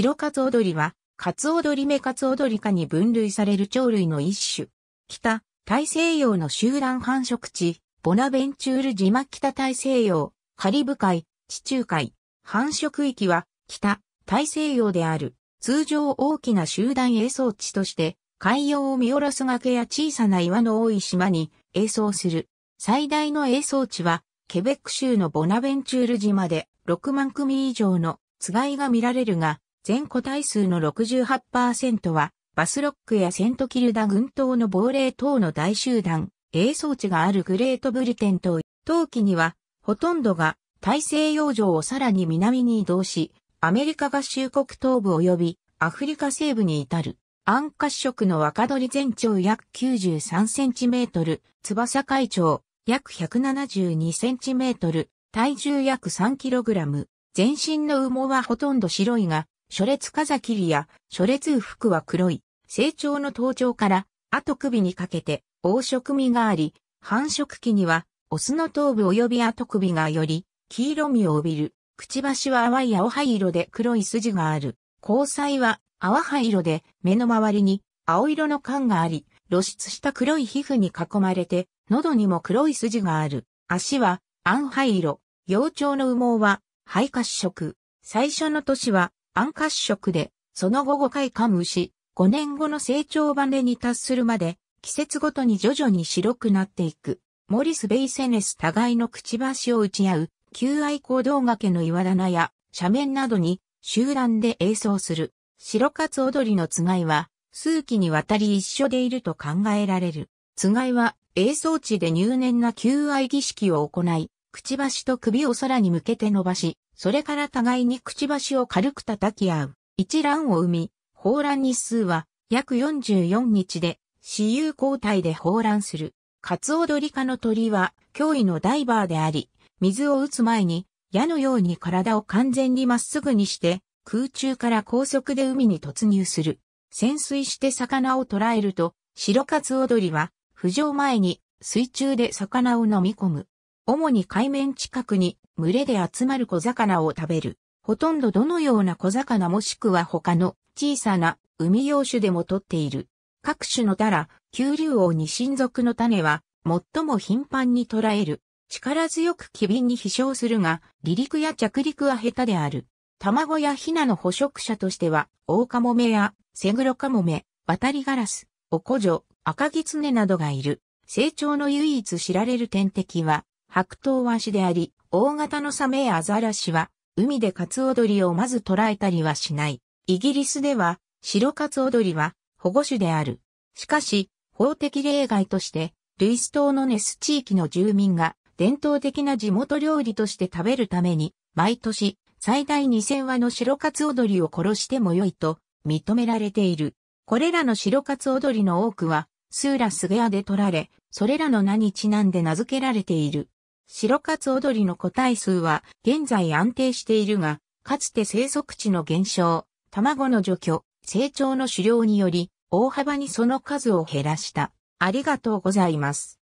白カツオドリは、カツオドリメカツオドリ科に分類される鳥類の一種。北、大西洋の集団繁殖地、ボナベンチュール島北大西洋、カリブ海、地中海。繁殖域は、北、大西洋である。通常大きな集団栄巣地として、海洋を見下ろす崖や小さな岩の多い島に営巣する。最大の栄巣地は、ケベック州のボナベンチュール島で6万組以上のつがいが見られるが、全個体数の68%は、バスロックやセントキルダ群島の亡霊等の大集団、営装置があるグレートブリテン島、冬季には、ほとんどが大西洋上をさらに南に移動し、アメリカ合衆国東部及びアフリカ西部に至る。暗褐色の若鳥全長約93センチメートル、翼海長約172センチメートル、体重約3キログラム。全身の羽毛はほとんど白いが、初列風切りや初列服は黒い、成長の頭頂から後首にかけて黄色みがあり、繁殖期にはオスの頭部及び後首がより黄色みを帯びる。くちばしは淡い青灰色で黒い筋がある。交際は淡灰色で目の周りに青色の管があり、露出した黒い皮膚に囲まれて、喉にも黒い筋がある。足は暗灰色。幼鳥の羽毛は肺褐色。最初の年は暗褐色で、その後5回噛むし、5年後の成長バネに達するまで、季節ごとに徐々に白くなっていく。モリス・ベイセネス互いのくちばしを打ち合う、求愛行動崖の岩棚や斜面などに集団で演奏する。白活踊りのつがいは、数期にわたり一緒でいると考えられる。つがいは、映像地で入念な求愛儀式を行い、くちばしと首を空に向けて伸ばし、それから互いにくちばしを軽く叩き合う。一乱を生み、放乱日数は約44日で、私有交代で放乱する。カツオドリ科の鳥は脅威のダイバーであり、水を打つ前に矢のように体を完全にまっすぐにして空中から高速で海に突入する。潜水して魚を捕らえると、白カツオドリは浮上前に水中で魚を飲み込む。主に海面近くに群れで集まる小魚を食べる。ほとんどどのような小魚もしくは他の小さな海洋種でも取っている。各種のタラ、九竜王に親族の種は最も頻繁に捉える。力強く機敏に飛翔するが、離陸や着陸は下手である。卵やヒナの捕食者としては、オオカモメやセグロカモメ、渡りガラス、オコジョ、赤ギツネなどがいる。成長の唯一知られる天敵は、白頭ワシであり、大型のサメやアザラシは、海でカツオドリをまず捉えたりはしない。イギリスでは、白カツオドリは保護種である。しかし、法的例外として、ルイス島のネス地域の住民が伝統的な地元料理として食べるために、毎年最大2000羽の白カツオドリを殺しても良いと認められている。これらの白カツオドリの多くは、スーラスゲアで取られ、それらの名にちなんで名付けられている。白カツ踊りの個体数は現在安定しているが、かつて生息地の減少、卵の除去、成長の狩猟により、大幅にその数を減らした。ありがとうございます。